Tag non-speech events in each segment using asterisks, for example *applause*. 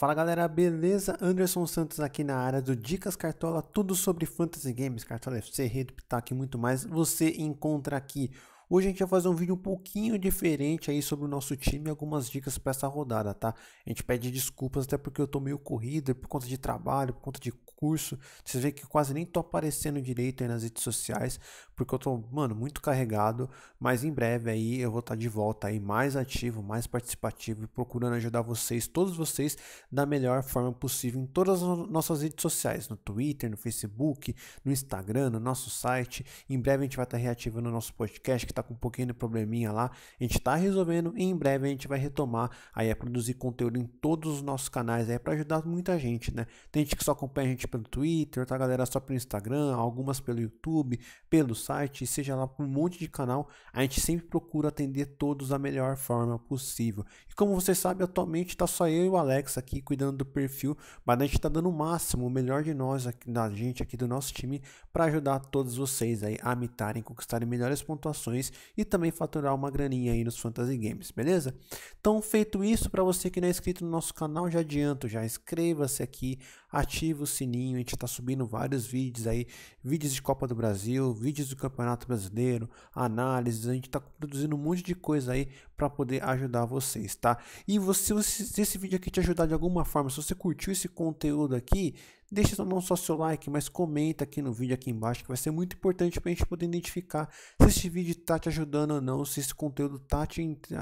Fala galera, beleza? Anderson Santos aqui na área do Dicas Cartola, tudo sobre Fantasy Games, Cartola FC, Rede Pitaco e muito mais, você encontra aqui. Hoje a gente vai fazer um vídeo um pouquinho diferente aí sobre o nosso time e algumas dicas para essa rodada, tá? A gente pede desculpas até porque eu tô meio corrido, por conta de trabalho, por conta de curso. Você vê que quase nem tô aparecendo direito aí nas redes sociais, porque eu tô, mano, muito carregado. Mas em breve aí eu vou estar tá de volta aí mais ativo, mais participativo procurando ajudar vocês, todos vocês, da melhor forma possível em todas as nossas redes sociais, no Twitter, no Facebook, no Instagram, no nosso site. Em breve a gente vai estar tá reativando o nosso podcast, que tá com um pouquinho de probleminha lá. A gente tá resolvendo e em breve a gente vai retomar aí a produzir conteúdo em todos os nossos canais aí para ajudar muita gente, né? Tem gente que só acompanha a gente pelo Twitter, outra tá, galera só pelo Instagram, algumas pelo YouTube, pelo site, seja lá por um monte de canal. A gente sempre procura atender todos da melhor forma possível como você sabe, atualmente está só eu e o Alex aqui cuidando do perfil, mas a gente está dando o máximo, o melhor de nós, aqui, da gente aqui do nosso time, para ajudar todos vocês aí a mitarem, conquistarem melhores pontuações e também faturar uma graninha aí nos Fantasy Games, beleza? Então, feito isso, para você que não é inscrito no nosso canal, já adianto, já inscreva-se aqui, ativa o sininho, a gente está subindo vários vídeos aí, vídeos de Copa do Brasil, vídeos do Campeonato Brasileiro, análises, a gente está produzindo um monte de coisa aí para poder ajudar vocês, tá? E você, se esse vídeo aqui te ajudar de alguma forma, se você curtiu esse conteúdo aqui, deixa não só seu like, mas comenta aqui no vídeo aqui embaixo, que vai ser muito importante para a gente poder identificar se esse vídeo está te ajudando ou não, se esse conteúdo está te, te,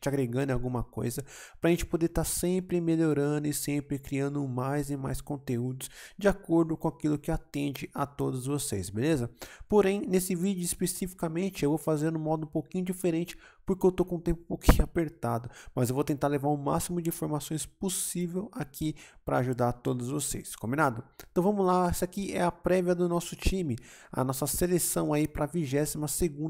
te, agregando em alguma coisa, para a gente poder estar tá sempre melhorando e sempre criando mais e mais conteúdos de acordo com aquilo que atende a todos vocês, beleza? Porém, nesse vídeo especificamente, eu vou fazer no modo um pouquinho diferente porque eu estou com o tempo um pouquinho *laughs* apertado, mas eu vou tentar levar o máximo de informações possível aqui para ajudar todos vocês, combinado? Então vamos lá, essa aqui é a prévia do nosso time, a nossa seleção aí para a 22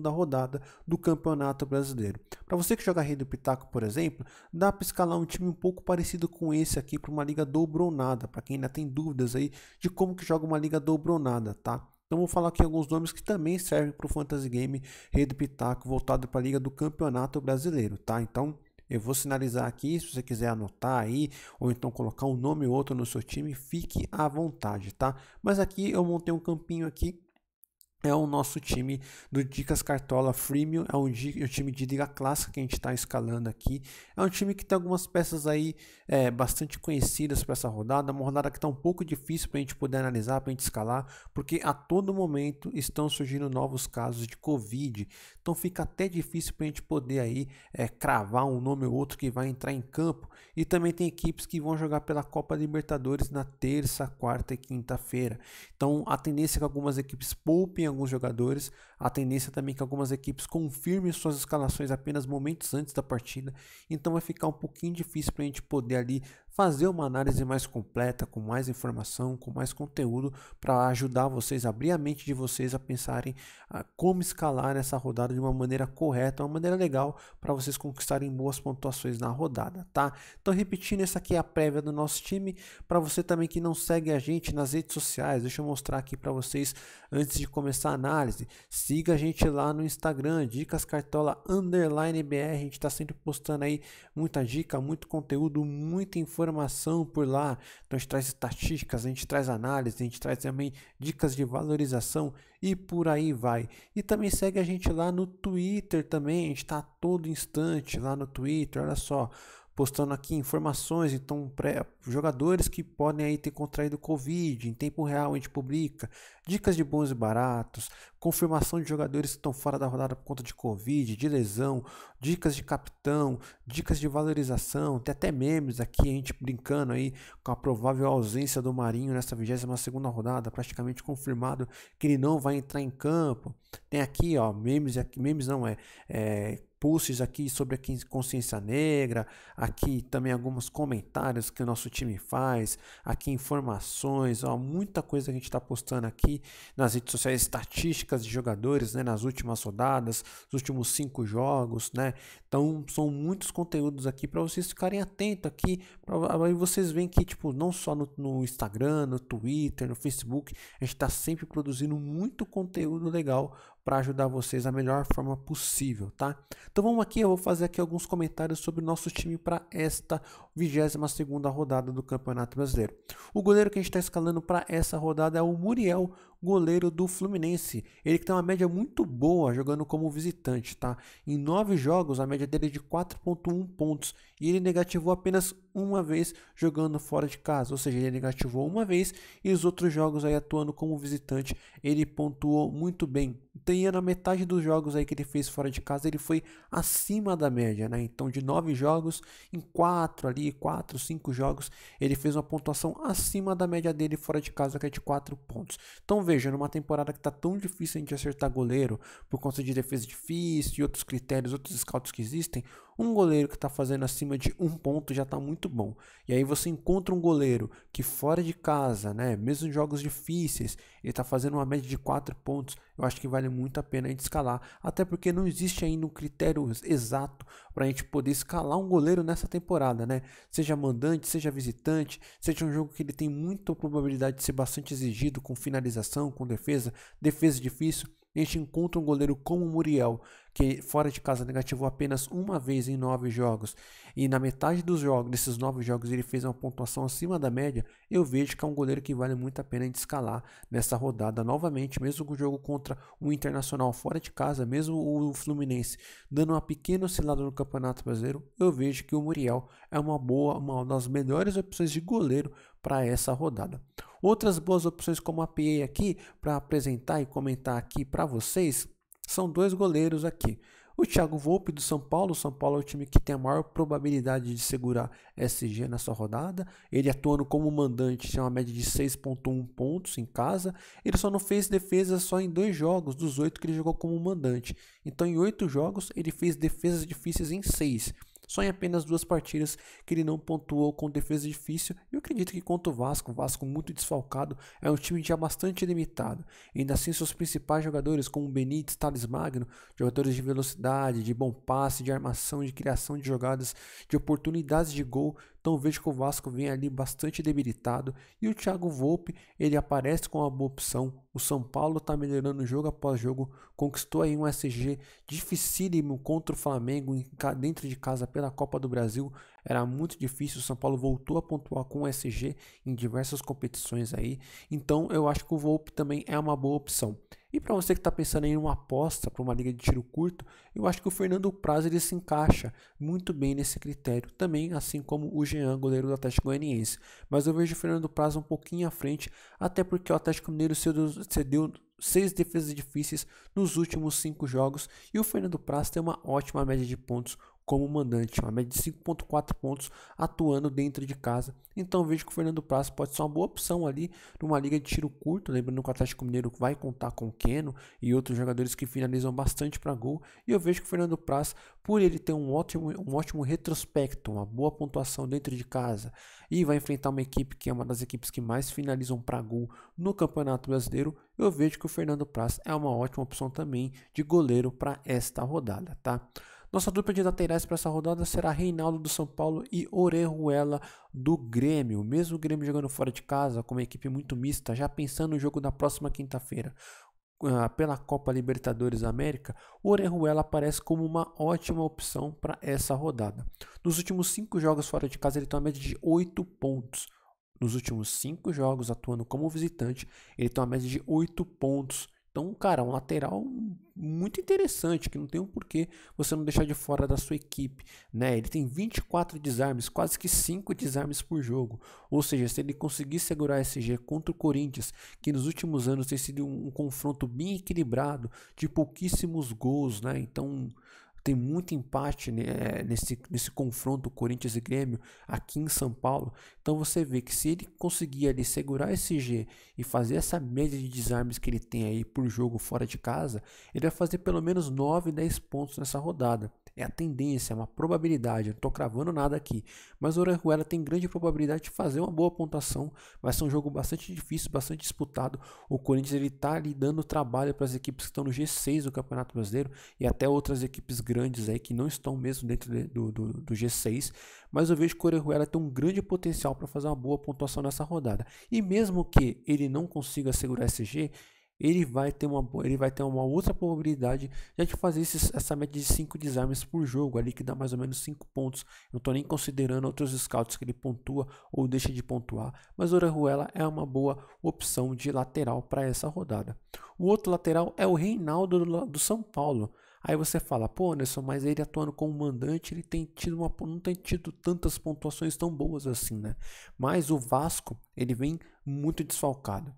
rodada do Campeonato Brasileiro. Para você que joga rede do Pitaco, por exemplo, dá para escalar um time um pouco parecido com esse aqui para uma liga dobronada, para quem ainda tem dúvidas aí de como que joga uma liga dobronada, tá? Então vou falar aqui alguns nomes que também servem para o Fantasy Game Rede Pitaco voltado para a Liga do Campeonato Brasileiro, tá? Então eu vou sinalizar aqui, se você quiser anotar aí, ou então colocar um nome ou outro no seu time, fique à vontade, tá? Mas aqui eu montei um campinho aqui é o nosso time do Dicas Cartola Freemium, é um o é time de liga clássica que a gente está escalando aqui. É um time que tem algumas peças aí é, bastante conhecidas para essa rodada, uma rodada que está um pouco difícil para a gente poder analisar, para a gente escalar, porque a todo momento estão surgindo novos casos de Covid. Então fica até difícil para a gente poder aí é, cravar um nome ou outro que vai entrar em campo. E também tem equipes que vão jogar pela Copa Libertadores na terça, quarta e quinta-feira. Então a tendência é que algumas equipes poupem alguns jogadores, a tendência também é que algumas equipes confirmem suas escalações apenas momentos antes da partida. Então vai ficar um pouquinho difícil para a gente poder ali fazer uma análise mais completa, com mais informação, com mais conteúdo para ajudar vocês, abrir a mente de vocês a pensarem a ah, como escalar essa rodada de uma maneira correta, uma maneira legal para vocês conquistarem boas pontuações na rodada, tá? Então, repetindo, essa aqui é a prévia do nosso time. Para você também que não segue a gente nas redes sociais, deixa eu mostrar aqui para vocês antes de começar a análise. Siga a gente lá no Instagram, Dicas Cartola Underline BR. A gente está sempre postando aí muita dica, muito conteúdo, muita informação informação por lá. a gente traz estatísticas, a gente traz análise, a gente traz também dicas de valorização e por aí vai. E também segue a gente lá no Twitter também, a gente está todo instante lá no Twitter, olha só postando aqui informações, então pré, jogadores que podem aí ter contraído Covid, em tempo real a gente publica, dicas de bons e baratos, confirmação de jogadores que estão fora da rodada por conta de Covid, de lesão, dicas de capitão, dicas de valorização, tem até memes aqui, a gente brincando aí com a provável ausência do Marinho nessa 22ª rodada, praticamente confirmado que ele não vai entrar em campo. Tem aqui, ó, memes, aqui, memes não é, é posts aqui sobre a consciência negra, aqui também alguns comentários que o nosso time faz, aqui informações, ó, muita coisa que a gente está postando aqui nas redes sociais, estatísticas de jogadores, né, nas últimas rodadas, nos últimos cinco jogos, né? Então são muitos conteúdos aqui para vocês ficarem atentos aqui, para aí vocês veem que tipo não só no, no Instagram, no Twitter, no Facebook, a gente está sempre produzindo muito conteúdo legal para ajudar vocês da melhor forma possível, tá? Então vamos aqui, eu vou fazer aqui alguns comentários sobre o nosso time para esta 22 rodada do Campeonato Brasileiro. O goleiro que a gente está escalando para essa rodada é o Muriel goleiro do Fluminense. Ele que tem uma média muito boa jogando como visitante, tá? Em nove jogos, a média dele é de 4.1 pontos e ele negativou apenas uma vez jogando fora de casa, ou seja, ele negativou uma vez e os outros jogos aí atuando como visitante, ele pontuou muito bem. Tem na metade dos jogos aí que ele fez fora de casa, ele foi acima da média, né? Então, de nove jogos, em quatro ali, quatro, cinco jogos, ele fez uma pontuação acima da média dele fora de casa, que é de quatro pontos. Então, veja, numa temporada que tá tão difícil a gente acertar goleiro por conta de defesa difícil e outros critérios, outros scouts que existem, um goleiro que está fazendo acima de um ponto já está muito bom. E aí você encontra um goleiro que fora de casa, né, mesmo em jogos difíceis, ele está fazendo uma média de quatro pontos. Eu acho que vale muito a pena a gente escalar. Até porque não existe ainda um critério exato para a gente poder escalar um goleiro nessa temporada, né? Seja mandante, seja visitante, seja um jogo que ele tem muita probabilidade de ser bastante exigido com finalização, com defesa, defesa difícil a gente encontra um goleiro como o Muriel, que fora de casa negativou apenas uma vez em nove jogos, e na metade dos jogos, desses nove jogos, ele fez uma pontuação acima da média, eu vejo que é um goleiro que vale muito a pena de escalar nessa rodada novamente, mesmo com o jogo contra o Internacional fora de casa, mesmo o Fluminense dando uma pequena oscilada no Campeonato Brasileiro, eu vejo que o Muriel é uma boa, uma das melhores opções de goleiro para essa rodada. Outras boas opções como a PA aqui para apresentar e comentar aqui para vocês são dois goleiros aqui. O Thiago Volpe do São Paulo, o São Paulo é o time que tem a maior probabilidade de segurar SG nessa rodada. Ele atuando como mandante, tem uma média de 6.1 pontos em casa. Ele só não fez defesa só em dois jogos dos oito que ele jogou como mandante. Então, em oito jogos, ele fez defesas difíceis em seis. Só em apenas duas partidas que ele não pontuou com defesa difícil. E eu acredito que contra o Vasco, o Vasco muito desfalcado, é um time já bastante limitado. E ainda assim, seus principais jogadores, como Benítez, Thales Magno, jogadores de velocidade, de bom passe, de armação, de criação de jogadas, de oportunidades de gol, então vejo que o Vasco vem ali bastante debilitado e o Thiago Volpe ele aparece com uma boa opção. O São Paulo está melhorando jogo após jogo, conquistou aí um SG dificílimo contra o Flamengo dentro de casa pela Copa do Brasil era muito difícil. O São Paulo voltou a pontuar com o SG em diversas competições aí. Então eu acho que o Volpe também é uma boa opção. E para você que está pensando em uma aposta para uma liga de tiro curto, eu acho que o Fernando Prazo ele se encaixa muito bem nesse critério também, assim como o Jean, goleiro do Atlético Goianiense. Mas eu vejo o Fernando Prazo um pouquinho à frente, até porque o Atlético Mineiro cedeu seis defesas difíceis nos últimos cinco jogos e o Fernando Prazo tem uma ótima média de pontos como mandante, uma média de 5.4 pontos atuando dentro de casa. Então vejo que o Fernando Praça pode ser uma boa opção ali numa liga de tiro curto, lembrando que o Atlético Mineiro vai contar com o Keno e outros jogadores que finalizam bastante para gol. E eu vejo que o Fernando Praça, por ele ter um ótimo, um ótimo retrospecto, uma boa pontuação dentro de casa e vai enfrentar uma equipe que é uma das equipes que mais finalizam para gol no Campeonato Brasileiro, eu vejo que o Fernando Praça é uma ótima opção também de goleiro para esta rodada, tá? Nossa dupla de laterais para essa rodada será Reinaldo do São Paulo e Orejuela do Grêmio. Mesmo o Grêmio jogando fora de casa, com uma equipe muito mista, já pensando no jogo da próxima quinta-feira ah, pela Copa Libertadores da América, o Orejuela aparece como uma ótima opção para essa rodada. Nos últimos cinco jogos fora de casa, ele tem uma média de 8 pontos. Nos últimos cinco jogos, atuando como visitante, ele tem uma média de 8 pontos então, cara, um lateral muito interessante, que não tem um porquê você não deixar de fora da sua equipe. Né? Ele tem 24 desarmes, quase que 5 desarmes por jogo. Ou seja, se ele conseguir segurar a SG contra o Corinthians, que nos últimos anos tem sido um, um confronto bem equilibrado, de pouquíssimos gols, né? Então, tem muito empate né, nesse, nesse confronto Corinthians e Grêmio aqui em São Paulo. Então você vê que se ele conseguir ali segurar esse G e fazer essa média de desarmes que ele tem aí por jogo fora de casa, ele vai fazer pelo menos 9, 10 pontos nessa rodada. É a tendência, é uma probabilidade. Eu não estou cravando nada aqui. Mas o Orejuela tem grande probabilidade de fazer uma boa pontuação. Vai ser um jogo bastante difícil, bastante disputado. O Corinthians está lhe dando trabalho para as equipes que estão no G6 do Campeonato Brasileiro e até outras equipes grandes aí que não estão mesmo dentro de, do, do, do, G6. Mas eu vejo que o Orejuela tem um grande potencial para fazer uma boa pontuação nessa rodada. E mesmo que ele não consiga segurar esse G, ele vai ter uma, ele vai ter uma outra probabilidade já de fazer esses, essa média de 5 desarmes por jogo, ali que dá mais ou menos 5 pontos. Não estou nem considerando outros scouts que ele pontua ou deixa de pontuar, mas Orejuela é uma boa opção de lateral para essa rodada. O outro lateral é o Reinaldo do, do São Paulo. Aí você fala, pô, Anderson, mas ele atuando como mandante, ele tem tido uma, não tem tido tantas pontuações tão boas assim, né? Mas o Vasco, ele vem muito desfalcado.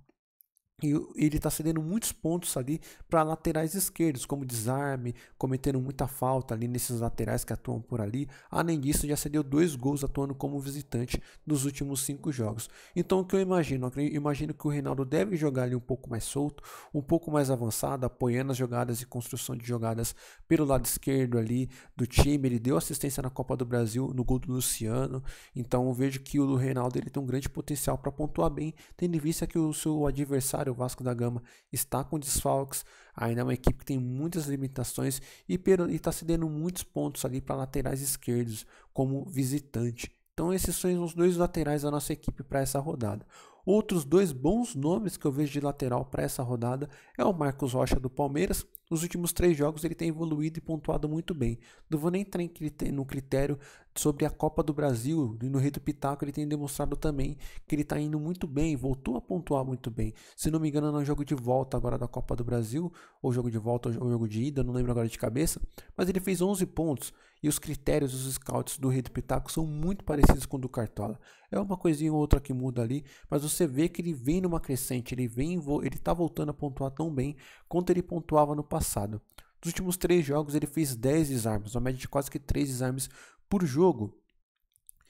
E ele está cedendo muitos pontos ali para laterais esquerdos, como desarme, cometendo muita falta ali nesses laterais que atuam por ali. Além disso, já cedeu dois gols atuando como visitante nos últimos cinco jogos. Então, o que eu imagino? Eu imagino que o Reinaldo deve jogar ali um pouco mais solto, um pouco mais avançado, apoiando as jogadas e construção de jogadas pelo lado esquerdo ali do time. Ele deu assistência na Copa do Brasil no gol do Luciano. Então, eu vejo que o Reinaldo ele tem um grande potencial para pontuar bem, tendo em vista que o seu adversário o Vasco da Gama está com desfalques, ainda é uma equipe que tem muitas limitações e está cedendo muitos pontos ali para laterais esquerdos como visitante. Então esses são os dois laterais da nossa equipe para essa rodada. Outros dois bons nomes que eu vejo de lateral para essa rodada é o Marcos Rocha do Palmeiras, nos últimos três jogos ele tem evoluído e pontuado muito bem. Não vou nem entrar no critério sobre a Copa do Brasil no Rei do Pitaco ele tem demonstrado também que ele está indo muito bem, voltou a pontuar muito bem. Se não me engano, no é jogo de volta agora da Copa do Brasil, ou jogo de volta ou jogo de ida, não lembro agora de cabeça, mas ele fez 11 pontos. E os critérios dos scouts do Rei do Pitaco são muito parecidos com o do Cartola. É uma coisinha ou outra que muda ali, mas você vê que ele vem numa crescente, ele vem, ele tá voltando a pontuar tão bem quanto ele pontuava no passado. Nos últimos três jogos ele fez 10 desarmes, uma média de quase que 3 desarmes por jogo.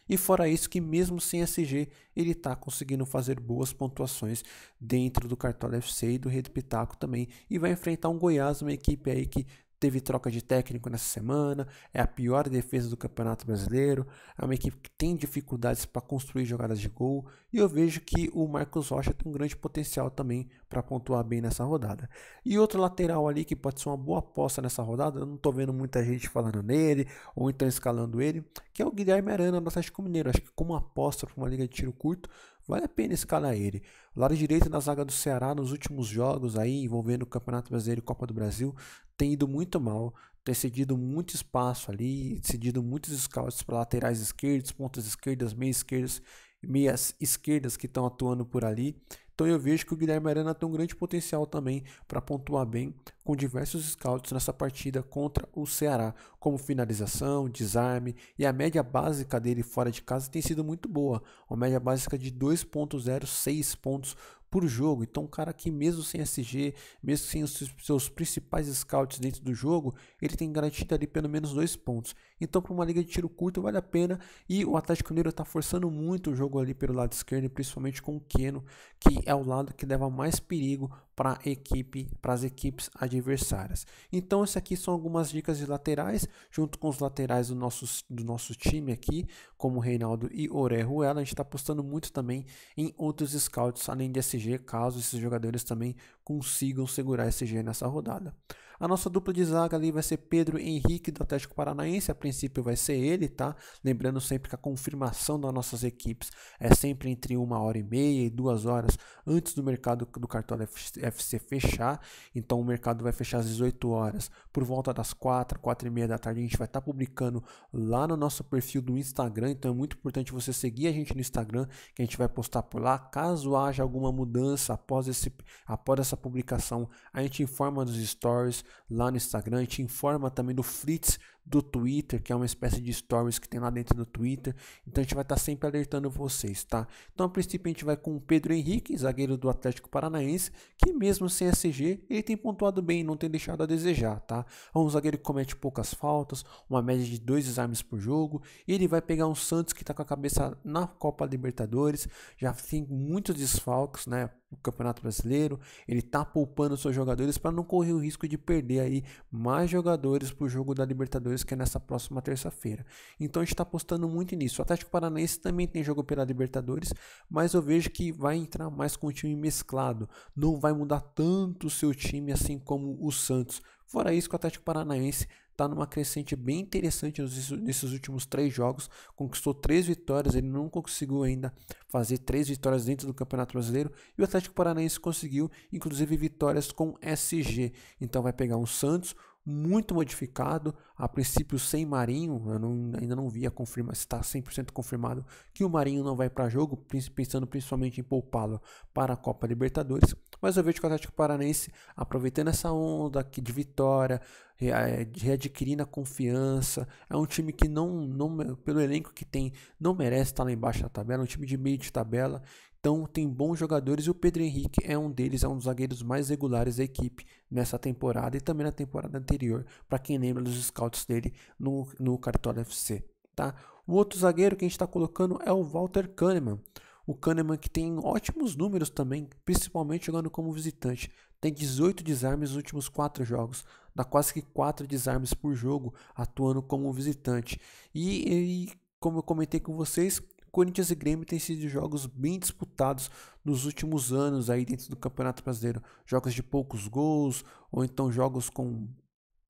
E fora isso, que mesmo sem SG, ele está conseguindo fazer boas pontuações dentro do Cartola FC e do Red Pitaco também. E vai enfrentar um Goiás, uma equipe aí que teve troca de técnico nessa semana, é a pior defesa do Campeonato Brasileiro, é uma equipe que tem dificuldades para construir jogadas de gol, e eu vejo que o Marcos Rocha tem um grande potencial também para pontuar bem nessa rodada. E outro lateral ali que pode ser uma boa aposta nessa rodada, eu não estou vendo muita gente falando nele, ou então escalando ele, que é o Guilherme Arana do Atlético Mineiro. Acho que como aposta para uma liga de tiro curto, vale a pena escalar ele. O lado direito na zaga do Ceará nos últimos jogos aí, envolvendo o Campeonato Brasileiro e Copa do Brasil, tem ido muito mal, tem cedido muito espaço ali, cedido muitos scouts para laterais esquerdos, pontas esquerdas, meias esquerdas, meias esquerdas que estão atuando por ali. Então eu vejo que o Guilherme Arana tem um grande potencial também para pontuar bem com diversos scouts nessa partida contra o Ceará, como finalização, desarme e a média básica dele fora de casa tem sido muito boa, uma média básica de 2.06 pontos por jogo. Então, um cara que, mesmo sem SG, mesmo sem os seus principais scouts dentro do jogo, ele tem garantido ali pelo menos dois pontos. Então, para uma liga de tiro curto, vale a pena. E o Atlético Mineiro está forçando muito o jogo ali pelo lado esquerdo, principalmente com o Keno, que é o lado que leva mais perigo para equipe, as equipes adversárias. Então, esse aqui são algumas dicas de laterais, junto com os laterais do nosso, do nosso time aqui, como Reinaldo e Oré Ruela. A gente está apostando muito também em outros scouts, além de SG, caso esses jogadores também consigam segurar SG nessa rodada. A nossa dupla de zaga ali vai ser Pedro Henrique do Atlético Paranaense, a princípio vai ser ele, tá? Lembrando sempre que a confirmação das nossas equipes é sempre entre uma hora e meia e duas horas antes do mercado do Cartola FC fechar. Então o mercado vai fechar às 18 horas. Por volta das 4, 4 e meia da tarde, a gente vai estar tá publicando lá no nosso perfil do Instagram. Então é muito importante você seguir a gente no Instagram, que a gente vai postar por lá. Caso haja alguma mudança após, esse, após essa publicação, a gente informa nos stories lá no Instagram. A gente informa também do Fritz do Twitter, que é uma espécie de stories que tem lá dentro do Twitter. Então a gente vai estar tá sempre alertando vocês, tá? Então a princípio a gente vai com o Pedro Henrique, zagueiro do Atlético Paranaense, que mesmo sem SG, ele tem pontuado bem, não tem deixado a desejar, tá? É um zagueiro que comete poucas faltas, uma média de dois desarmes por jogo. E ele vai pegar um Santos que está com a cabeça na Copa Libertadores, já tem muitos desfalques, né? O Campeonato Brasileiro, ele tá poupando seus jogadores para não correr o risco de perder aí mais jogadores pro jogo da Libertadores Libertadores, que é nessa próxima terça-feira. Então a gente está apostando muito nisso. O Atlético Paranaense também tem jogo pela Libertadores, mas eu vejo que vai entrar mais com o time mesclado. Não vai mudar tanto o seu time assim como o Santos. Fora isso, o Atlético Paranaense está numa crescente bem interessante nesses últimos três jogos. Conquistou três vitórias, ele não conseguiu ainda fazer três vitórias dentro do Campeonato Brasileiro. E o Atlético Paranaense conseguiu, inclusive, vitórias com SG. Então vai pegar um Santos, muito modificado, a princípio sem Marinho, eu não, ainda não vi a confirma, se está 100% confirmado que o Marinho não vai para jogo, pensando principalmente em poupá-lo para a Copa Libertadores, mas eu vejo que o Atlético Paranense, aproveitando essa onda de vitória, eh, readquirindo a confiança, é um time que não, não pelo elenco que tem, não merece estar tá lá embaixo da tabela, é um time de meio de tabela, então tem bons jogadores e o Pedro Henrique é um deles, é um dos zagueiros mais regulares da equipe nessa temporada e também na temporada anterior, para quem lembra dos scouts dele no, no Cartola FC. Tá? O outro zagueiro que a gente está colocando é o Walter Kahneman. O Kahneman que tem ótimos números também, principalmente jogando como visitante. Tem 18 desarmes nos últimos 4 jogos, dá quase que 4 desarmes por jogo atuando como visitante. E, e como eu comentei com vocês, Corinthians e Grêmio têm sido jogos bem disputados nos últimos anos aí dentro do Campeonato Brasileiro. Jogos de poucos gols, ou então jogos com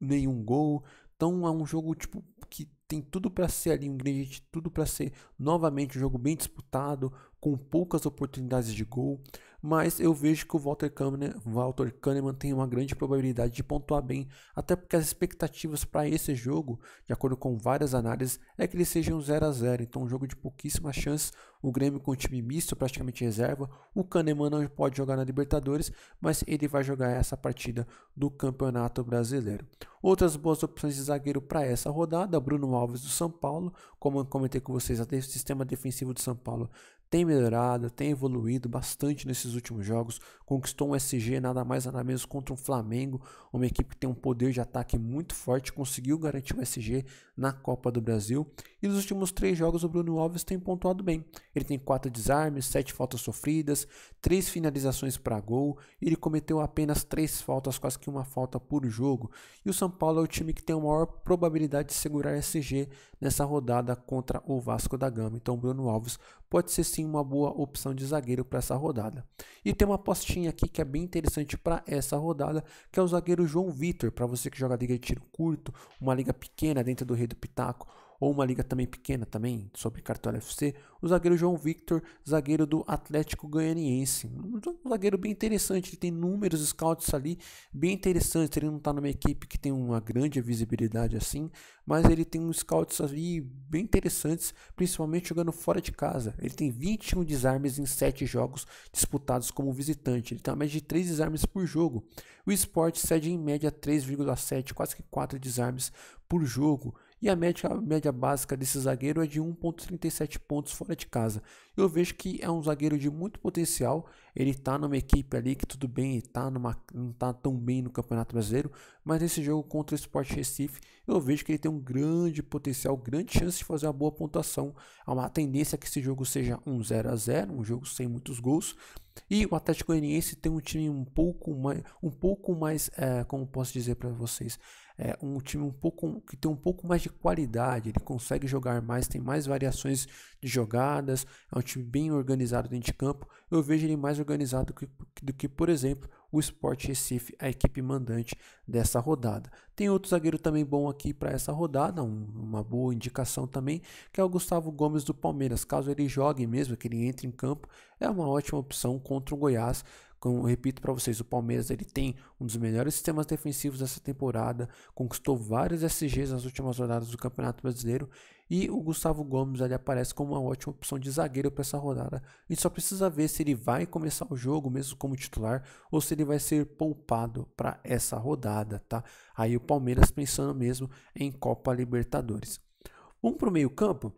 nenhum gol. Então é um jogo tipo que tem tudo para ser ali um ingrediente, tudo para ser novamente um jogo bem disputado, com poucas oportunidades de gol mas eu vejo que o Walter Kahneman, Walter Kahneman tem uma grande probabilidade de pontuar bem, até porque as expectativas para esse jogo, de acordo com várias análises, é que ele seja um 0 a 0 então um jogo de pouquíssimas chances, o Grêmio com um time misto, praticamente reserva. O Kahneman não pode jogar na Libertadores, mas ele vai jogar essa partida do Campeonato Brasileiro. Outras boas opções de zagueiro para essa rodada: Bruno Alves do São Paulo. Como eu comentei com vocês, o sistema defensivo do de São Paulo tem melhorado, tem evoluído bastante nesses últimos jogos. Conquistou um SG, nada mais nada menos, contra um Flamengo, uma equipe que tem um poder de ataque muito forte. Conseguiu garantir o SG na Copa do Brasil. E nos últimos três jogos, o Bruno Alves tem pontuado bem. Ele tem quatro desarmes, sete faltas sofridas, três finalizações para gol. Ele cometeu apenas três faltas, quase que uma falta por jogo. E o São Paulo é o time que tem a maior probabilidade de segurar a SG nessa rodada contra o Vasco da Gama. Então, o Bruno Alves pode ser sim uma boa opção de zagueiro para essa rodada. E tem uma apostinha aqui que é bem interessante para essa rodada, que é o zagueiro João Vitor, para você que joga liga de tiro curto, uma liga pequena dentro do Rei do Pitaco ou uma liga também pequena também, sobre Cartola FC, o zagueiro João Victor, zagueiro do Atlético Goianiense. Um zagueiro bem interessante, ele tem números scouts ali bem interessantes, ele não está numa equipe que tem uma grande visibilidade assim, mas ele tem uns scouts ali bem interessantes, principalmente jogando fora de casa. Ele tem 21 desarmes em 7 jogos disputados como visitante, ele tem uma média de 3 desarmes por jogo. O esporte cede em média 3,7, quase que 4 desarmes por jogo e a média, a média básica desse zagueiro é de 1,37 pontos fora de casa. Eu vejo que é um zagueiro de muito potencial. Ele está numa equipe ali que tudo bem, tá numa, não está tão bem no Campeonato Brasileiro, mas nesse jogo contra o Sport Recife, eu vejo que ele tem um grande potencial, grande chance de fazer uma boa pontuação. Há uma tendência que esse jogo seja um 0 a 0 um jogo sem muitos gols. E o Atlético Goianiense tem um time um pouco mais, um pouco mais é, como posso dizer para vocês, é um time um pouco que tem um pouco mais de qualidade, ele consegue jogar mais, tem mais variações de jogadas, é um time bem organizado dentro de campo. Eu vejo ele mais organizado do que, do que por exemplo, o Sport Recife, a equipe mandante dessa rodada. Tem outro zagueiro também bom aqui para essa rodada, um, uma boa indicação também, que é o Gustavo Gomes do Palmeiras. Caso ele jogue mesmo, que ele entre em campo, é uma ótima opção contra o Goiás como eu repito para vocês, o Palmeiras ele tem um dos melhores sistemas defensivos dessa temporada, conquistou vários SGs nas últimas rodadas do Campeonato Brasileiro e o Gustavo Gomes ele aparece como uma ótima opção de zagueiro para essa rodada. A gente só precisa ver se ele vai começar o jogo mesmo como titular ou se ele vai ser poupado para essa rodada, tá? Aí o Palmeiras pensando mesmo em Copa Libertadores. Vamos para o meio-campo?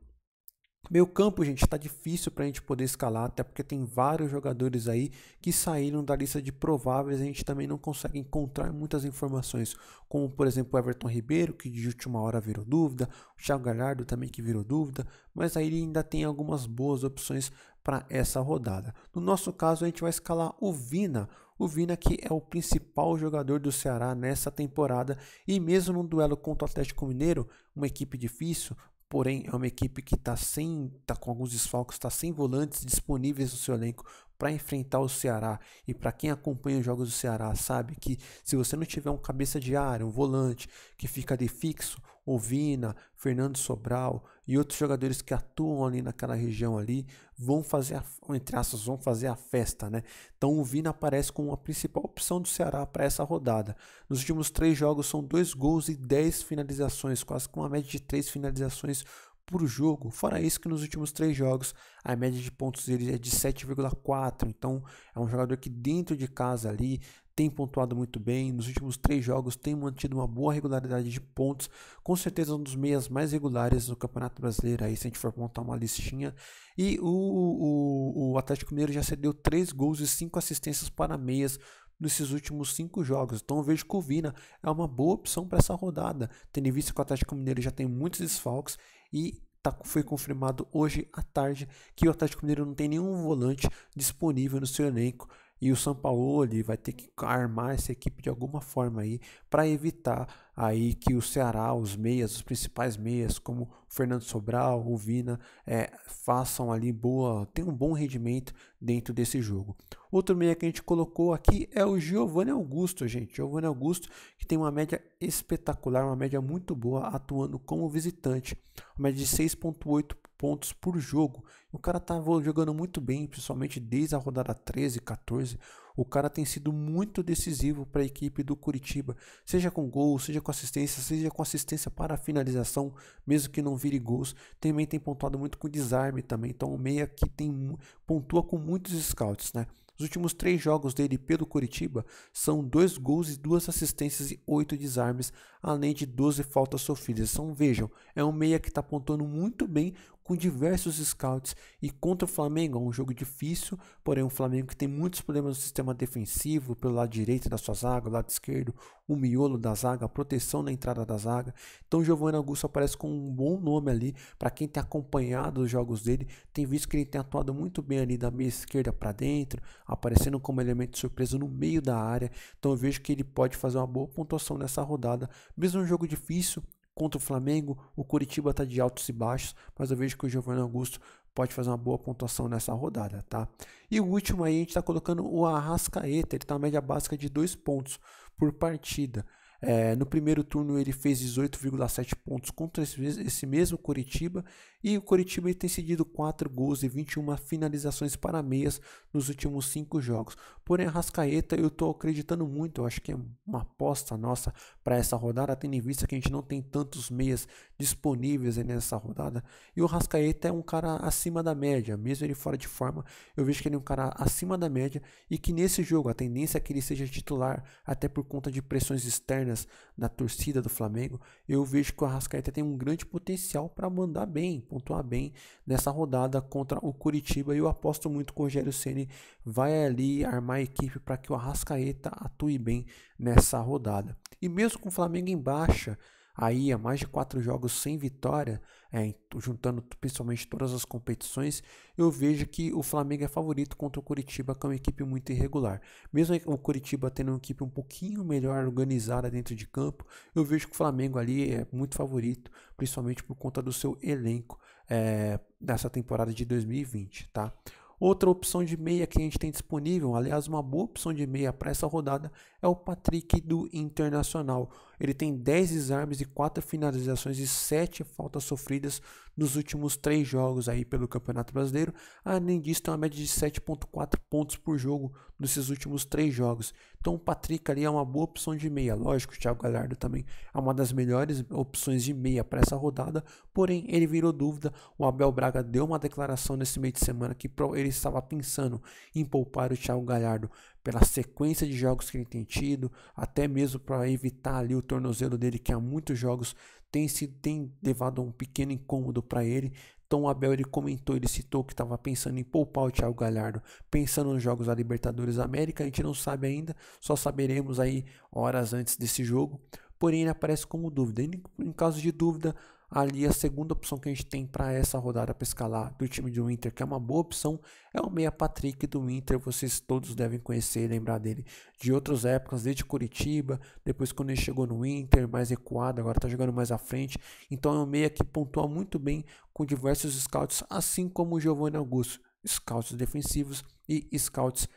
Meio campo, gente, está difícil para a gente poder escalar, até porque tem vários jogadores aí que saíram da lista de prováveis. A gente também não consegue encontrar muitas informações, como por exemplo Everton Ribeiro, que de última hora virou dúvida, o Thiago Galhardo também que virou dúvida, mas aí ainda tem algumas boas opções para essa rodada. No nosso caso, a gente vai escalar o Vina, o Vina que é o principal jogador do Ceará nessa temporada e mesmo no duelo contra o Atlético Mineiro, uma equipe difícil, Porém, é uma equipe que está sem, tá com alguns desfalques, está sem volantes disponíveis no seu elenco para enfrentar o Ceará. E para quem acompanha os jogos do Ceará sabe que se você não tiver um cabeça de área, um volante que fica de fixo, Ovina, Fernando Sobral e outros jogadores que atuam ali naquela região ali vão fazer, a, entre aspas, vão fazer a festa, né? Então o Vina aparece como a principal opção do Ceará para essa rodada. Nos últimos três jogos são dois gols e dez finalizações, quase com uma média de três finalizações por jogo. Fora isso que nos últimos três jogos a média de pontos dele é de 7,4. Então é um jogador que dentro de casa ali tem pontuado muito bem, nos últimos três jogos tem mantido uma boa regularidade de pontos, com certeza um dos meias mais regulares do Campeonato Brasileiro, aí se a gente for montar uma listinha. E o, o, o Atlético Mineiro já cedeu três gols e cinco assistências para meias nesses últimos cinco jogos. Então eu vejo que o Vina é uma boa opção para essa rodada, tendo em vista que o Atlético Mineiro já tem muitos desfalques e tá, foi confirmado hoje à tarde que o Atlético Mineiro não tem nenhum volante disponível no seu elenco. E o São Paulo vai ter que armar essa equipe de alguma forma aí para evitar aí que o Ceará, os meias, os principais meias, como Fernando Sobral, o Vina, é, façam ali boa, tem um bom rendimento dentro desse jogo. Outro meia que a gente colocou aqui é o Giovanni Augusto, gente. Giovanni Augusto que tem uma média espetacular, uma média muito boa atuando como visitante, uma média de 6.8 pontos por jogo. O cara tá jogando muito bem, principalmente desde a rodada 13, 14. O cara tem sido muito decisivo para a equipe do Curitiba, seja com gol, seja com assistência, seja com assistência para a finalização, mesmo que não vire gols. Também tem pontuado muito com desarme também. Então o meia que tem pontua com muitos scouts, né? Os últimos três jogos dele pelo Curitiba são dois gols e duas assistências e oito desarmes, além de 12 faltas sofridas. Então vejam, é um meia que está pontuando muito bem com diversos scouts e contra o Flamengo, é um jogo difícil, porém um Flamengo que tem muitos problemas no sistema defensivo, pelo lado direito da sua zaga, o lado esquerdo, o miolo da zaga, a proteção na entrada da zaga. Então Giovanni Augusto aparece com um bom nome ali, para quem tem acompanhado os jogos dele, tem visto que ele tem atuado muito bem ali da meia esquerda para dentro, aparecendo como elemento de surpresa no meio da área. Então eu vejo que ele pode fazer uma boa pontuação nessa rodada, mesmo um jogo difícil, Contra o Flamengo, o Curitiba está de altos e baixos, mas eu vejo que o Giovanni Augusto pode fazer uma boa pontuação nessa rodada, tá? E o último aí, a gente está colocando o Arrascaeta, ele está na média básica de 2 pontos por partida. É, no primeiro turno ele fez 18,7 pontos contra esse, esse, mesmo Curitiba e o Curitiba tem cedido 4 gols e 21 finalizações para meias nos últimos 5 jogos. Porém, a Rascaeta eu estou acreditando muito. Eu acho que é uma aposta nossa para essa rodada, tendo em vista que a gente não tem tantos meias disponíveis nessa rodada. E o Rascaeta é um cara acima da média, mesmo ele fora de forma. Eu vejo que ele é um cara acima da média e que nesse jogo a tendência é que ele seja titular, até por conta de pressões externas da torcida do Flamengo. Eu vejo que o Rascaeta tem um grande potencial para mandar bem, pontuar bem nessa rodada contra o Curitiba. E eu aposto muito que o Rogério Ceni vai ali armar a equipe para que o Arrascaeta atue bem nessa rodada. E mesmo com o Flamengo em baixa, aí há mais de quatro jogos sem vitória, é, juntando principalmente todas as competições, eu vejo que o Flamengo é favorito contra o Curitiba, que é uma equipe muito irregular. Mesmo o Curitiba tendo uma equipe um pouquinho melhor organizada dentro de campo, eu vejo que o Flamengo ali é muito favorito, principalmente por conta do seu elenco é, nessa temporada de 2020, tá? Outra opção de meia que a gente tem disponível, aliás, uma boa opção de meia para essa rodada é o Patrick do Internacional. Ele tem 10 desarmes e 4 finalizações e 7 faltas sofridas nos últimos 3 jogos aí pelo Campeonato Brasileiro. Além disso, tem uma média de 7.4 pontos por jogo nesses últimos 3 jogos. Então o Patrick ali é uma boa opção de meia. Lógico, o Thiago Galhardo também é uma das melhores opções de meia para essa rodada, porém ele virou dúvida. O Abel Braga deu uma declaração nesse meio de semana que ele estava pensando em poupar o Thiago Galhardo pela sequência de jogos que ele tem tido, até mesmo para evitar ali o tornozelo dele, que há muitos jogos tem, se, tem levado um pequeno incômodo para ele. Então o Abel ele comentou, ele citou que estava pensando em poupar o Thiago Galhardo, pensando nos jogos da Libertadores América, a gente não sabe ainda, só saberemos aí horas antes desse jogo. Porém, ele aparece como dúvida. em caso de dúvida, ali a segunda opção que a gente tem para essa rodada para escalar do time do Inter, que é uma boa opção, é o meia Patrick do Inter, vocês todos devem conhecer e lembrar dele de outras épocas, desde Curitiba, depois quando ele chegou no Inter, mais recuado, agora está jogando mais à frente, então é um meia que pontua muito bem com diversos scouts, assim como o Giovanni Augusto, scouts defensivos e scouts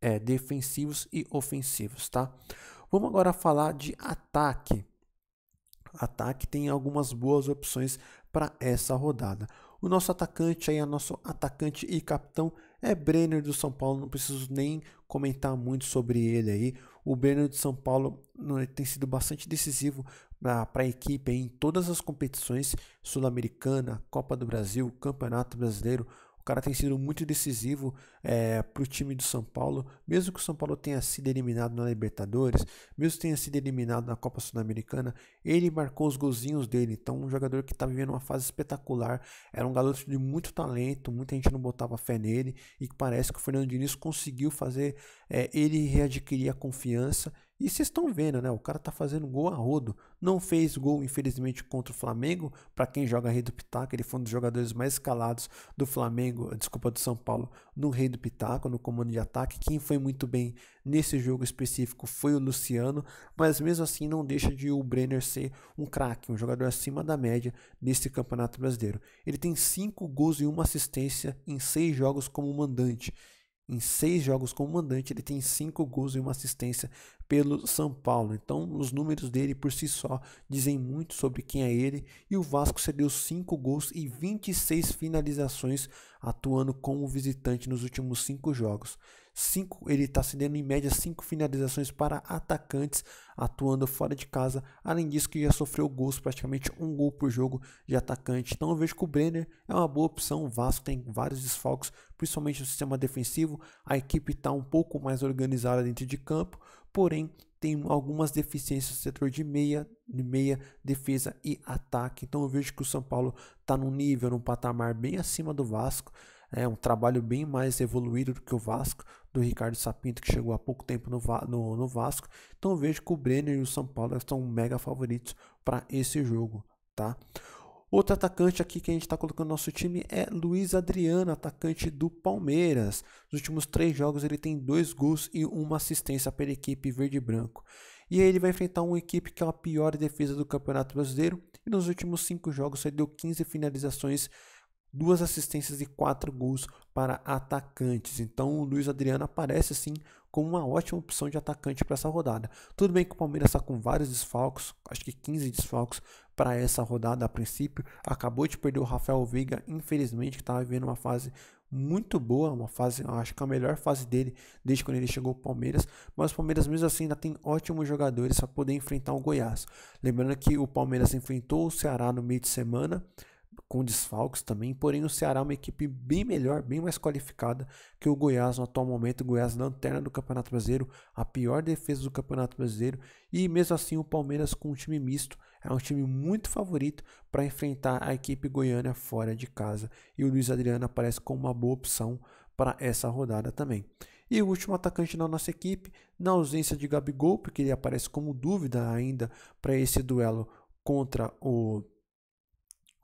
é, defensivos e ofensivos, tá? Vamos agora falar de ataque ataque tem algumas boas opções para essa rodada. O nosso atacante aí, é nosso atacante e capitão é Brenner do São Paulo, não preciso nem comentar muito sobre ele aí. O Brenner do São Paulo tem sido bastante decisivo para a equipe em todas as competições, Sul-Americana, Copa do Brasil, Campeonato Brasileiro, cara tem sido muito decisivo é, eh, para o time do São Paulo, mesmo que o São Paulo tenha sido eliminado na Libertadores, mesmo que tenha sido eliminado na Copa Sul-Americana, ele marcou os golzinhos dele. Então, um jogador que está vivendo uma fase espetacular, era um garoto de muito talento, muita gente não botava fé nele e parece que o Fernando Diniz conseguiu fazer é, ele readquirir a confiança e vocês estão vendo, né? O cara tá fazendo gol a rodo. Não fez gol, infelizmente, contra o Flamengo. Para quem joga Rei do Pitaco, ele foi um dos jogadores mais escalados do Flamengo, desculpa, do São Paulo, no Rei do Pitaco, no comando de ataque. Quem foi muito bem nesse jogo específico foi o Luciano. Mas mesmo assim, não deixa de o Brenner ser um craque, um jogador acima da média nesse Campeonato Brasileiro. Ele tem cinco gols e uma assistência em seis jogos como mandante em seis jogos como mandante, ele tem cinco gols e uma assistência pelo São Paulo. Então, os números dele por si só dizem muito sobre quem é ele. E o Vasco cedeu cinco gols e 26 finalizações, atuando como visitante nos últimos cinco jogos cinco, ele está cedendo em média 5 finalizações para atacantes atuando fora de casa. Além disso, que já sofreu gols, praticamente um gol por jogo de atacante. Então eu vejo que o Brenner é uma boa opção. O Vasco tem vários desfalques, principalmente no sistema defensivo. A equipe está um pouco mais organizada dentro de campo, porém tem algumas deficiências no setor de meia, de meia, defesa e ataque. Então eu vejo que o São Paulo está num nível, num patamar bem acima do Vasco. É um trabalho bem mais evoluído do que o Vasco do Ricardo Sapinto, que chegou há pouco tempo no, no, no Vasco. Então vejo que o Brenner e o São Paulo estão mega favoritos para esse jogo, tá? Outro atacante aqui que a gente está colocando no nosso time é Luiz Adriano, atacante do Palmeiras. Nos últimos três jogos ele tem dois gols e uma assistência para equipe verde e branco. E aí ele vai enfrentar uma equipe que é a pior defesa do Campeonato Brasileiro e nos últimos cinco jogos ele deu 15 finalizações duas assistências e quatro gols para atacantes. Então o Luiz Adriano aparece assim como uma ótima opção de atacante para essa rodada. Tudo bem que o Palmeiras está com vários desfalques, acho que 15 desfalques para essa rodada a princípio. Acabou de perder o Rafael Veiga, infelizmente, que estava vivendo uma fase muito boa, uma fase, acho que a melhor fase dele desde quando ele chegou ao Palmeiras, mas o Palmeiras mesmo assim ainda tem ótimos jogadores para poder enfrentar o Goiás. Lembrando que o Palmeiras enfrentou o Ceará no meio de semana, com desfalques também, porém o Ceará é uma equipe bem melhor, bem mais qualificada que o Goiás no atual momento. O Goiás lanterna do Campeonato Brasileiro, a pior defesa do Campeonato Brasileiro e mesmo assim o Palmeiras com um time misto é um time muito favorito para enfrentar a equipe goiana fora de casa e o Luiz Adriano aparece como uma boa opção para essa rodada também. E o último atacante da nossa equipe, na ausência de Gabigol, porque ele aparece como dúvida ainda para esse duelo contra o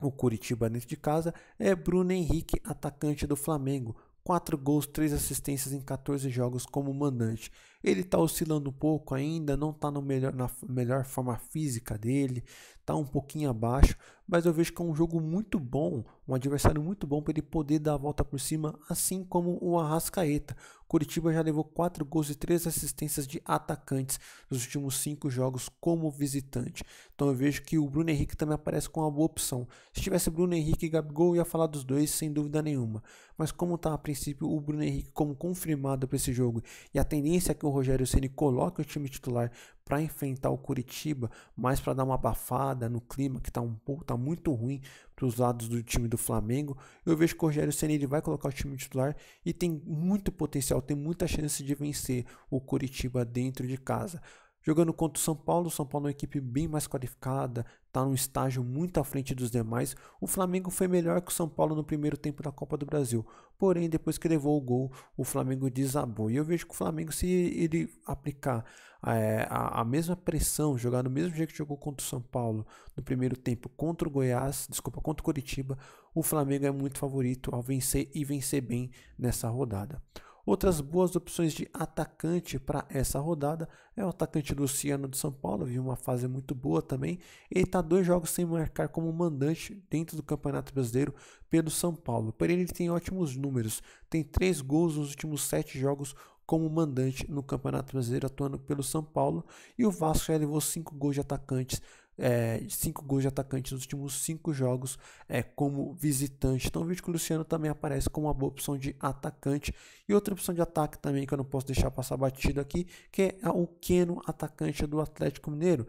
o Curitiba dentro de casa é Bruno Henrique, atacante do Flamengo. 4 gols, 3 assistências em 14 jogos como mandante. Ele está oscilando um pouco ainda, não está melhor, na melhor forma física dele, está um pouquinho abaixo, mas eu vejo que é um jogo muito bom, um adversário muito bom para ele poder dar a volta por cima, assim como o Arrascaeta. Curitiba já levou 4 gols e 3 assistências de atacantes nos últimos 5 jogos como visitante. Então eu vejo que o Bruno Henrique também aparece com uma boa opção. Se tivesse Bruno Henrique e Gabigol, eu ia falar dos dois sem dúvida nenhuma. Mas como está a princípio o Bruno Henrique como confirmado para esse jogo e a tendência é que o Rogério Ceni coloque o time titular para enfrentar o Curitiba, mais para dar uma abafada no clima que está um pouco, tá muito ruim para os lados do time do Flamengo. Eu vejo que o Rogério Ceni ele vai colocar o time titular e tem muito potencial, tem muita chance de vencer o Curitiba dentro de casa. Jogando contra o São Paulo, o São Paulo é uma equipe bem mais qualificada, está num estágio muito à frente dos demais. O Flamengo foi melhor que o São Paulo no primeiro tempo da Copa do Brasil. Porém, depois que levou o gol, o Flamengo desabou. E eu vejo que o Flamengo, se ele aplicar é, a, a, mesma pressão, jogar do mesmo jeito que jogou contra o São Paulo no primeiro tempo, contra o Goiás, desculpa, contra o Curitiba, o Flamengo é muito favorito ao vencer e vencer bem nessa rodada. Outras boas opções de atacante para essa rodada é o atacante Luciano de São Paulo, viu uma fase muito boa também. Ele está dois jogos sem marcar como mandante dentro do Campeonato Brasileiro pelo São Paulo. Porém, ele tem ótimos números, tem três gols nos últimos sete jogos como mandante no Campeonato Brasileiro, atuando pelo São Paulo. E o Vasco já levou cinco gols de atacantes é, cinco gols de atacante nos últimos cinco jogos é, como visitante. Então vídeo que o Luciano também aparece como uma boa opção de atacante. E outra opção de ataque também que eu não posso deixar passar batido aqui, que é o Keno, atacante do Atlético Mineiro.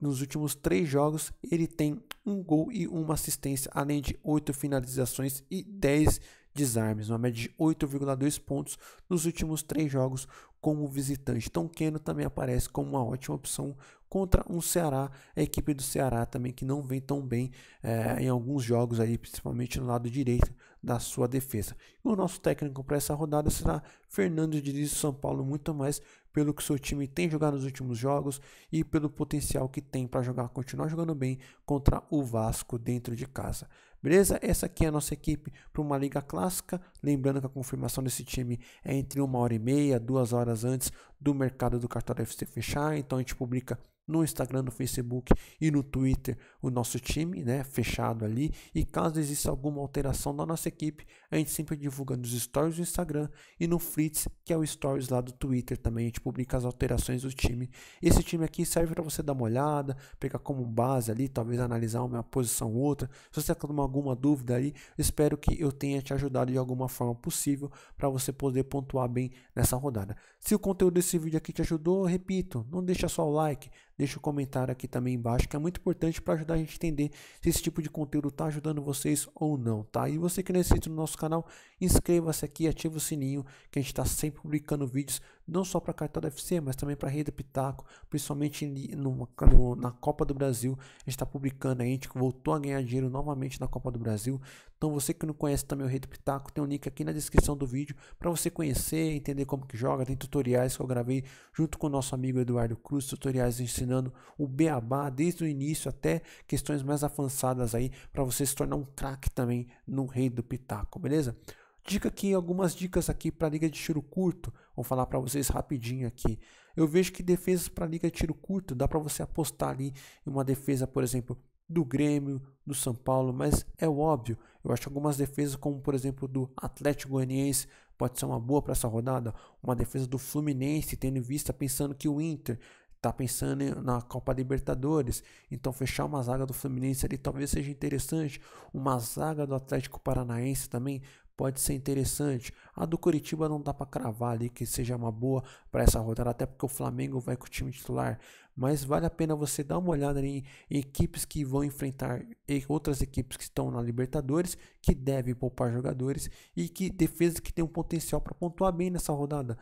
Nos últimos três jogos, ele tem um gol e uma assistência, além de oito finalizações e dez desarmes, uma média de 8,2 pontos nos últimos três jogos como visitante. Então, Keno também aparece como uma ótima opção contra um Ceará, a equipe do Ceará também que não vem tão bem é, em alguns jogos aí, principalmente no lado direito da sua defesa. o nosso técnico para essa rodada será Fernando Diniz do São Paulo, muito mais pelo que seu time tem jogado nos últimos jogos e pelo potencial que tem para jogar, continuar jogando bem contra o Vasco dentro de casa. Beleza? Essa aqui é a nossa equipe para uma liga clássica. Lembrando que a confirmação desse time é entre uma hora e meia, duas horas antes do mercado do Cartório FC fechar. Então a gente publica no Instagram, no Facebook e no Twitter o nosso time, né, fechado ali. E caso exista alguma alteração da nossa equipe, a gente sempre divulga nos stories do Instagram e no Fritz, que é o stories lá do Twitter também, a gente publica as alterações do time. Esse time aqui serve para você dar uma olhada, pegar como base ali, talvez analisar uma posição ou outra. Se você tem tá alguma dúvida aí, espero que eu tenha te ajudado de alguma forma possível para você poder pontuar bem nessa rodada. Se o conteúdo desse vídeo aqui te ajudou, repito, não deixa só o like, deixa o comentário aqui também embaixo, que é muito importante para ajudar a gente a entender se esse tipo de conteúdo está ajudando vocês ou não, tá? E você que não é inscrito no nosso canal, inscreva-se aqui, ativa o sininho, que a gente está sempre publicando vídeos não só para a Caetano FC, mas também para a Rede Pitaco, principalmente no, no, na Copa do Brasil. A gente está publicando aí, a gente voltou a ganhar dinheiro novamente na Copa do Brasil. Então você que não conhece também o Rede Pitaco, tem um link aqui na descrição do vídeo para você conhecer, entender como que joga. Tem tutoriais que eu gravei junto com o nosso amigo Eduardo Cruz, tutoriais ensinando o beabá desde o início até questões mais avançadas aí para você se tornar um craque também no Rei do Pitaco, beleza? Dica aqui, algumas dicas aqui para a liga de tiro curto. Vou falar para vocês rapidinho aqui. Eu vejo que defesas para a liga de tiro curto dá para você apostar ali em uma defesa, por exemplo, do Grêmio, do São Paulo, mas é óbvio. Eu acho algumas defesas, como por exemplo do Atlético Goianiense, pode ser uma boa para essa rodada. Uma defesa do Fluminense, tendo em vista, pensando que o Inter está pensando na Copa Libertadores. Então fechar uma zaga do Fluminense ali talvez seja interessante. Uma zaga do Atlético Paranaense também pode ser interessante. A do Curitiba não dá para cravar ali que seja uma boa para essa rodada, até porque o Flamengo vai com o time titular. Mas vale a pena você dar uma olhada em equipes que vão enfrentar outras equipes que estão na Libertadores, que devem poupar jogadores e que defesas que têm um potencial para pontuar bem nessa rodada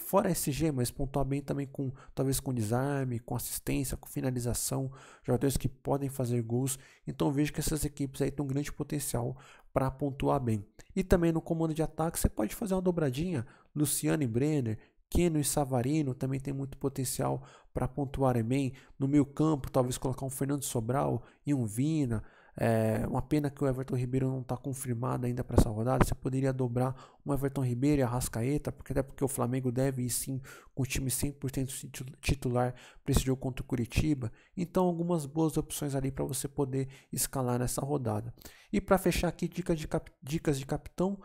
fora SG, mas pontuar bem também com talvez com desarme, com assistência, com finalização, jogadores que podem fazer gols. Então vejo que essas equipes aí têm um grande potencial para pontuar bem. E também no comando de ataque você pode fazer uma dobradinha. Luciano e Brenner, Keno e Savarino também tem muito potencial para pontuar em No meio campo, talvez colocar um Fernando Sobral e um Vina. É uma pena que o Everton Ribeiro não está confirmado ainda para essa rodada. Você poderia dobrar um Everton Ribeiro e a Rascaeta, porque até porque o Flamengo deve ir sim com o time 100% titular para esse jogo contra o Curitiba. Então, algumas boas opções ali para você poder escalar nessa rodada. E para fechar aqui, dicas de, cap... dicas de capitão.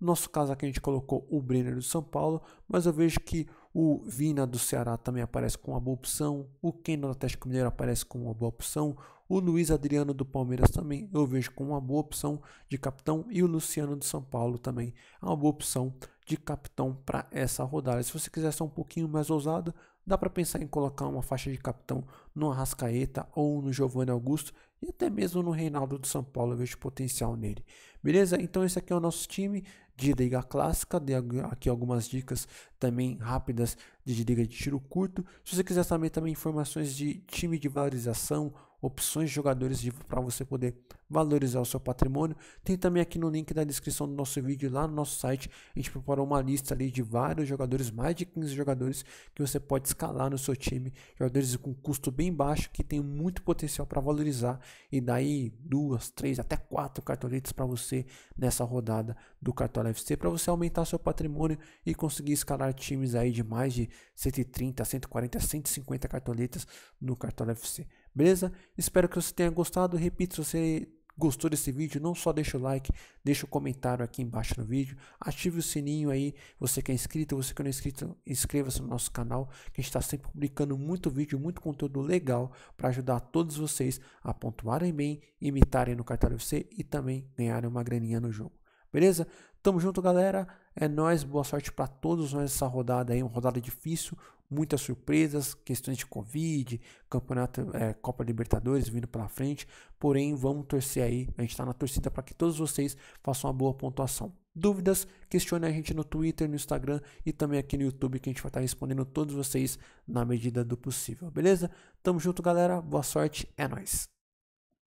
nosso caso aqui a gente colocou o Brenner do São Paulo, mas eu vejo que o Vina do Ceará também aparece com uma boa opção, o Keno do Atlético Mineiro aparece com uma boa opção, o Luiz Adriano do Palmeiras também eu vejo como uma boa opção de capitão e o Luciano do São Paulo também é uma boa opção de capitão para essa rodada. Se você quiser ser um pouquinho mais ousado, dá para pensar em colocar uma faixa de capitão no Arrascaeta ou no Giovanni Augusto e até mesmo no Reinaldo do São Paulo, eu vejo potencial nele. Beleza? Então esse aqui é o nosso time de liga clássica, dei aqui algumas dicas também rápidas de liga de tiro curto. Se você quiser saber também informações de time de valorização, opções de jogadores para você poder valorizar o seu patrimônio. Tem também aqui no link da descrição do nosso vídeo, lá no nosso site, a gente preparou uma lista ali de vários jogadores, mais de 15 jogadores que você pode escalar no seu time, jogadores com custo bem baixo que tem muito potencial para valorizar e daí duas, três, até quatro cartoletas para você nessa rodada do Cartola FC para você aumentar seu patrimônio e conseguir escalar times aí de mais de 130, 140, 150 cartoletas no Cartola FC. Beleza? Espero que você tenha gostado. Repito, se você gostou desse vídeo, não só deixa o like, deixa o comentário aqui embaixo no vídeo, ative o sininho aí, você que é inscrito, você que não é inscrito, inscreva-se no nosso canal, que a gente está sempre publicando muito vídeo, muito conteúdo legal para ajudar todos vocês a pontuarem bem, imitarem no cartório FC e também ganharem uma graninha no jogo. Beleza? Tamo junto, galera. É nós, boa sorte para todos nós nessa rodada aí, uma rodada difícil, muitas surpresas, questões de Covid, campeonato, é, Copa Libertadores vindo pela frente. Porém, vamos torcer aí. A gente está na torcida para que todos vocês façam uma boa pontuação. Dúvidas, questione a gente no Twitter, no Instagram e também aqui no YouTube, que a gente vai estar tá respondendo todos vocês na medida do possível, beleza? Tamo junto, galera. Boa sorte, é nóis.